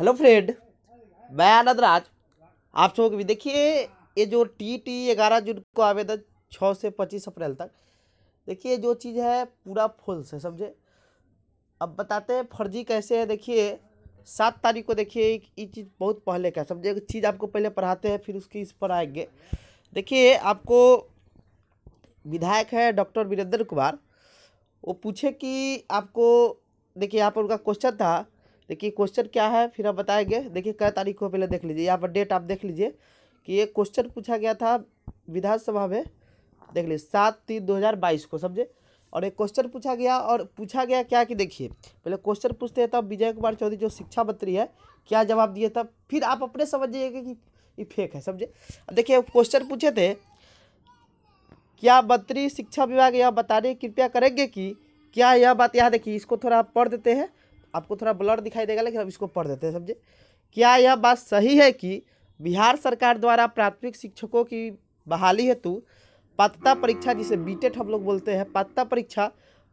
hello friend मैं आनंद राज आप सबों भी देखिए ये जो टी टी ग्यारह जून को आवेदन छः से पच्चीस अप्रैल तक देखिए जो चीज़ है पूरा फुल से समझे अब बताते हैं फर्जी कैसे है देखिए सात तारीख को देखिए ये चीज़ बहुत पहले का समझे चीज़ आपको पहले पढ़ाते हैं फिर उसकी इस पर आएंगे देखिए आपको विधायक है डॉक्टर वीरेंद्र कुमार वो पूछे कि आपको देखिए यहाँ पर उनका क्वेश्चन था देखिए क्वेश्चन क्या है फिर आप बताएंगे देखिए कई तारीख को पहले देख लीजिए यहाँ पर डेट आप देख लीजिए कि ये क्वेश्चन पूछा गया था विधानसभा में देख लीजिए सात तीन दो हज़ार बाईस को समझे और एक क्वेश्चन पूछा गया और पूछा गया क्या कि देखिए पहले क्वेश्चन पूछते हैं तब विजय कुमार चौधरी जो शिक्षा मंत्री है क्या जवाब दिए तब फिर आप अपने समझिएगा कि ये फेक है समझे अब देखिए क्वेश्चन पूछे थे क्या मंत्री शिक्षा विभाग यह बताने कृपया करेंगे कि क्या यह बात यहाँ देखिए इसको थोड़ा पढ़ देते हैं आपको थोड़ा ब्लर दिखाई देगा लेकिन अब इसको पढ़ देते हैं समझे क्या यह बात सही है कि बिहार सरकार द्वारा प्राथमिक शिक्षकों की बहाली हेतु पात्रता परीक्षा जिसे बीटेट हम लोग बोलते हैं पात्रता परीक्षा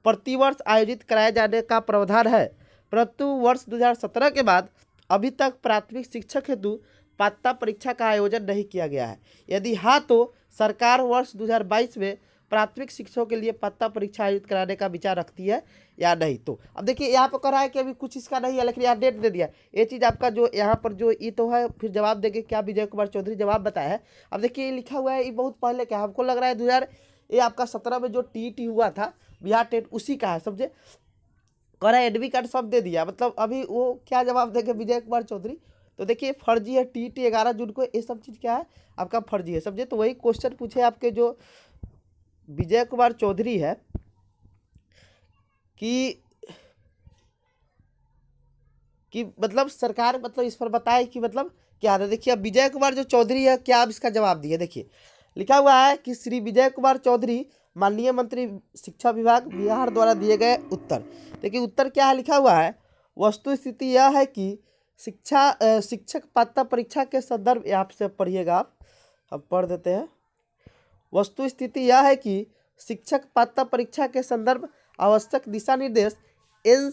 प्रतिवर्ष आयोजित कराए जाने का प्रावधान है परंतु वर्ष 2017 के बाद अभी तक प्राथमिक शिक्षक हेतु पात्रता परीक्षा का आयोजन नहीं किया गया है यदि हाँ तो सरकार वर्ष 2022 में प्राथमिक शिक्षकों के लिए पत्ता परीक्षा आयोजित कराने का विचार रखती है या नहीं तो अब देखिए यहाँ पर कह रहा है कि अभी कुछ इसका नहीं है लेकिन यहाँ डेट दे दिया ये चीज़ आपका जो यहाँ पर जो ई तो है फिर जवाब देंगे क्या विजय कुमार चौधरी जवाब बताया है अब देखिए ये लिखा हुआ है ये बहुत पहले क्या हमको लग रहा है दो ये आपका सत्रह में जो टी हुआ था बिहार टेट उसी का है समझे कह रहा है एडमिट कार्ड सब दे दिया मतलब अभी वो क्या जवाब देंगे विजय कुमार चौधरी तो देखिए फर्जी है टी टी ग्यारह जून को ये सब चीज़ क्या है आपका फर्जी है समझे तो वही क्वेश्चन पूछे आपके जो विजय कुमार चौधरी है कि कि मतलब सरकार मतलब इस पर बताए कि मतलब क्या था देखिए अब विजय कुमार जो चौधरी है क्या आप इसका जवाब दिए देखिए लिखा हुआ है कि श्री विजय कुमार चौधरी माननीय मंत्री शिक्षा विभाग बिहार द्वारा दिए गए उत्तर देखिए उत्तर क्या है लिखा हुआ है वस्तु स्थिति यह है कि शिक्षा शिक्षक पात्रता परीक्षा के संदर्भ आपसे पढ़िएगा आप अब पढ़ देते हैं वस्तु स्थिति यह है कि शिक्षक पात्रता परीक्षा के संदर्भ आवश्यक दिशा निर्देश एन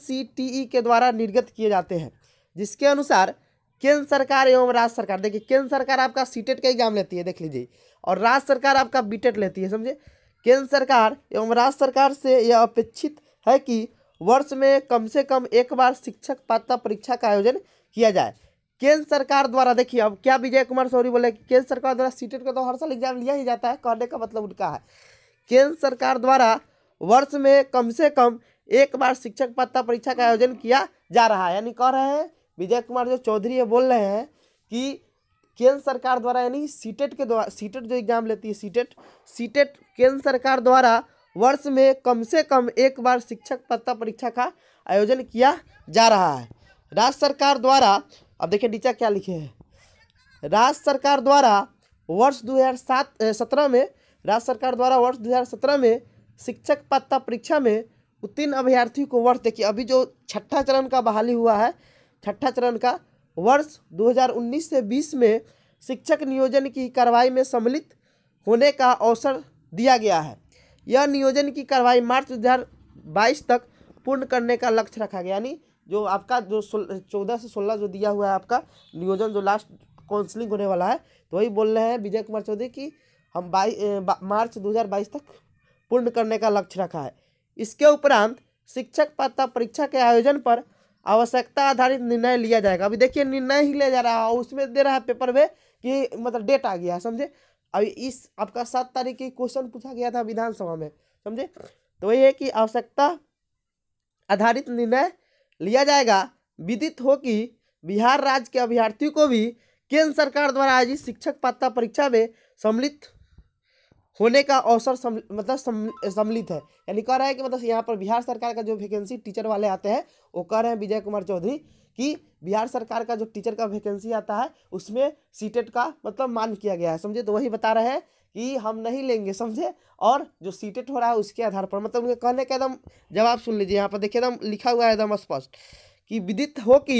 के द्वारा निर्गत किए जाते हैं जिसके अनुसार केंद्र सरकार एवं राज्य सरकार देखिए केंद्र सरकार आपका सीटेट का एग्जाम लेती है देख लीजिए और राज्य सरकार आपका बीटेट लेती है समझे केंद्र सरकार एवं राज्य सरकार से यह अपेक्षित है कि वर्ष में कम से कम एक बार शिक्षक पात्रता परीक्षा का आयोजन किया जाए केंद्र सरकार द्वारा देखिए अब क्या विजय कुमार सौरी बोले कि केंद्र सरकार द्वारा सीटेट e का तो हर साल एग्जाम लिया ही जाता है कहने का मतलब उनका है केंद्र सरकार द्वारा वर्ष में कम से कम एक बार शिक्षक पत्ता परीक्षा का आयोजन किया जा रहा है यानी कह रहे हैं विजय कुमार जो चौधरी है बोल रहे हैं कि केंद्र सरकार द्वारा यानी सीटेट e के द्वारा सीटेट e जो एग्जाम लेती है सीटेट सीटेट केंद्र सरकार द्वारा वर्ष में कम से कम एक बार शिक्षक पत्ता परीक्षा का आयोजन किया जा रहा है राज्य सरकार द्वारा अब देखिए नीचा क्या लिखे हैं राज्य सरकार द्वारा वर्ष दो सत्रह में राज्य सरकार द्वारा वर्ष 2017 में शिक्षक पात्रता परीक्षा में उत्तीर्ण अभ्यर्थियों को वर्ष देखिए अभी जो छठा चरण का बहाली हुआ है छठा चरण का वर्ष 2019 से 20 में शिक्षक नियोजन की कार्रवाई में सम्मिलित होने का अवसर दिया गया है यह नियोजन की कार्रवाई मार्च 2022 तक पूर्ण करने का लक्ष्य रखा गया यानी जो आपका जो चौदह से सोलह जो दिया हुआ है आपका नियोजन जो लास्ट काउंसलिंग होने वाला है तो वही बोल रहे हैं विजय कुमार चौधरी कि हम बाई बा, मार्च 2022 तक पूर्ण करने का लक्ष्य रखा है इसके उपरांत शिक्षक पात्रता परीक्षा के आयोजन पर आवश्यकता आधारित निर्णय लिया जाएगा अभी देखिए निर्णय ही लिया जा रहा है उसमें दे रहा है पेपर में कि मतलब डेट आ गया है समझे अभी इस आपका सात तारीख की क्वेश्चन पूछा गया था विधानसभा में समझे तो वही है कि आवश्यकता आधारित निर्णय लिया जाएगा विदित हो कि बिहार राज्य के अभ्यर्थियों को भी केंद्र सरकार द्वारा आयोजित शिक्षक पात्रता परीक्षा में सम्मिलित होने का अवसर सम, मतलब सम्मिलित है यानी कह रहा है कि मतलब यहाँ पर बिहार सरकार का जो वैकेंसी टीचर वाले आते हैं वो कह रहे हैं विजय कुमार चौधरी कि बिहार सरकार का जो टीचर का वैकेंसी आता है उसमें सीटेट e का मतलब मान किया गया है समझे तो वही बता रहे हैं कि हम नहीं लेंगे समझे और जो सीटेट e हो रहा है उसके आधार पर मतलब उनके कहने का एकदम जवाब सुन लीजिए यहाँ पर देखिए एकदम लिखा हुआ है एकदम स्पष्ट कि विदित हो कि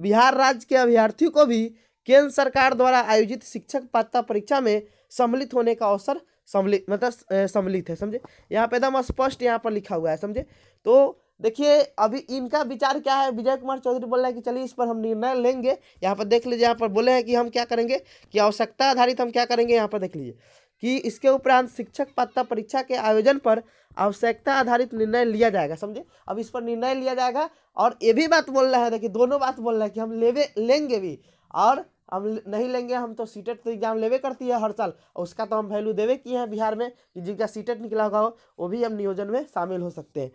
बिहार राज्य के अभ्यर्थियों को भी केंद्र सरकार द्वारा आयोजित शिक्षक पात्रता परीक्षा में सम्मिलित होने का अवसर सम्मिलित मतलब सम्मिलित है समझे यहाँ पे एकदम स्पष्ट यहाँ पर लिखा हुआ है समझे तो देखिए अभी इनका विचार क्या है विजय कुमार चौधरी बोल रहे हैं कि चलिए इस पर हम निर्णय लेंगे यहाँ पर देख लीजिए यहाँ पर बोले हैं कि हम क्या करेंगे कि आवश्यकता आधारित हम क्या करेंगे यहाँ पर देख लीजिए कि इसके उपरांत शिक्षक पात्रता परीक्षा के आयोजन पर आवश्यकता आधारित निर्णय लिया जाएगा समझे अब इस पर निर्णय लिया जाएगा और ये भी बात बोल रहा है देखिए दोनों बात बोल रहे हैं कि हम लेवे लेंगे भी और हम नहीं लेंगे हम तो सीटेट तो एग्जाम लेवे करती है हर साल और उसका तो हम वैल्यू देवे किए हैं बिहार में कि जिनका सीटेट निकला होगा वो भी हम नियोजन में शामिल हो सकते हैं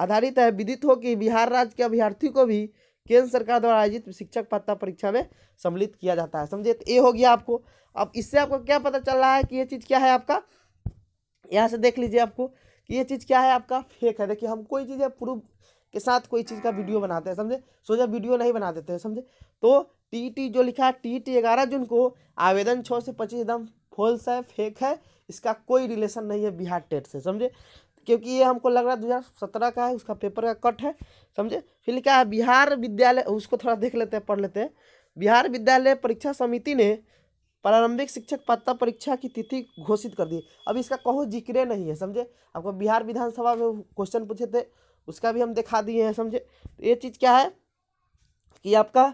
आधारित है विदित हो कि बिहार राज्य के अभ्यर्थी को भी केंद्र सरकार द्वारा आयोजित शिक्षक पात्रता परीक्षा में सम्मिलित किया जाता है समझे तो ये हो गया आपको अब इससे आपको क्या पता चल रहा है कि ये चीज़ क्या है आपका यहाँ से देख लीजिए आपको कि ये चीज़ क्या है आपका फेक है देखिए हम कोई चीज़ प्रूफ के साथ कोई चीज़ का वीडियो बनाते हैं समझे सोचा वीडियो नहीं बना देते हैं समझे तो टी जो लिखा है टी ग्यारह जून को आवेदन छः से पच्चीस एकदम फॉल्स है फेक है इसका कोई रिलेशन नहीं है बिहार टेट से समझे क्योंकि ये हमको लग रहा है दो हज़ार सत्रह का है उसका पेपर का कट है समझे फिर लिखा है बिहार विद्यालय उसको थोड़ा देख लेते हैं पढ़ लेते हैं बिहार विद्यालय परीक्षा समिति ने प्रारंभिक शिक्षक पात्रता परीक्षा की तिथि घोषित कर दी अब इसका कहो जिक्र नहीं है समझे आपको बिहार विधानसभा में क्वेश्चन पूछे थे उसका भी हम दिखा दिए हैं समझे तो ये चीज़ क्या है कि आपका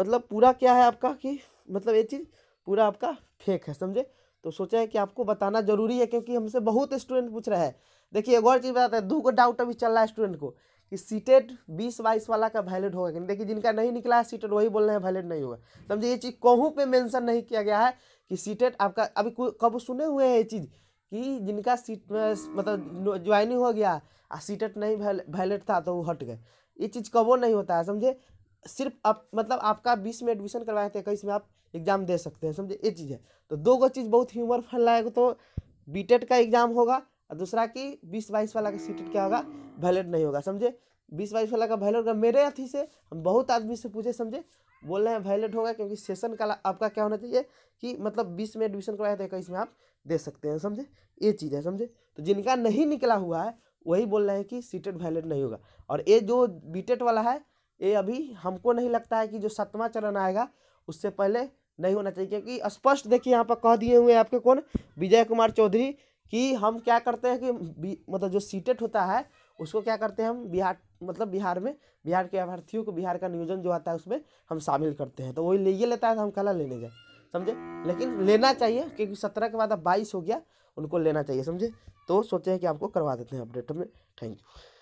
मतलब पूरा क्या है आपका कि मतलब ये चीज़ पूरा आपका फेक है समझे तो सोचा है कि आपको बताना जरूरी है क्योंकि हमसे बहुत स्टूडेंट पूछ रहा है देखिए एक और चीज़ बताते हैं दो को डाउट अभी चल रहा है स्टूडेंट को कि सीटेट बीस बाईस वाला का वैलिड होगा कि देखिए जिनका नहीं निकला है सीटेट वही बोल रहे हैं वैलिड नहीं होगा समझे ये चीज़ कहूँ पे मेंशन नहीं किया गया है कि सीटेट आपका अभी कब सुने हुए हैं ये चीज़ कि जिनका सीट मतलब ज्वाइनिंग हो गया और सीटेट नहीं वैलिड था तो वो हट गए ये चीज़ कबो नहीं होता है समझे सिर्फ आप मतलब आपका बीस में एडमिशन करवाए थे इक्कीस में आप एग्ज़ाम दे सकते हैं समझे ये चीज़ है तो दो गो चीज़ बहुत ह्यूमर लाएगा तो बी का एग्ज़ाम होगा और दूसरा कि बीस बाईस वाला का सीट क्या होगा वैलिड नहीं होगा समझे बीस बाईस वाला का वैलिड होगा मेरे अथी से हम बहुत आदमी से पूछे समझे बोल रहे हैं वैलिड होगा क्योंकि सेशन का आपका क्या होना चाहिए कि मतलब बीस में एडमिशन करवाया था इक्कीस में आप दे सकते हैं समझे ये चीज़ है समझे तो जिनका नहीं निकला हुआ है वही बोल रहे हैं कि सीटेड वैलिड नहीं होगा और ये जो बीटेट वाला है ये अभी हमको नहीं लगता है कि जो सतवां चरण आएगा उससे पहले नहीं होना चाहिए क्योंकि स्पष्ट देखिए यहाँ पर कह दिए हुए आपके कौन विजय कुमार चौधरी कि हम क्या करते हैं कि मतलब जो सीटेट होता है उसको क्या करते हैं हम बिहार मतलब बिहार में बिहार के अभ्यर्थियों को बिहार का नियोजन जो आता है उसमें हम शामिल करते हैं तो वही ले ये लेता है तो हम कला लेने जाए समझे लेकिन लेना चाहिए क्योंकि सत्रह के बाद अब बाईस हो गया उनको लेना चाहिए समझे तो सोचे हैं कि आपको करवा देते हैं अपडेट में थैंक यू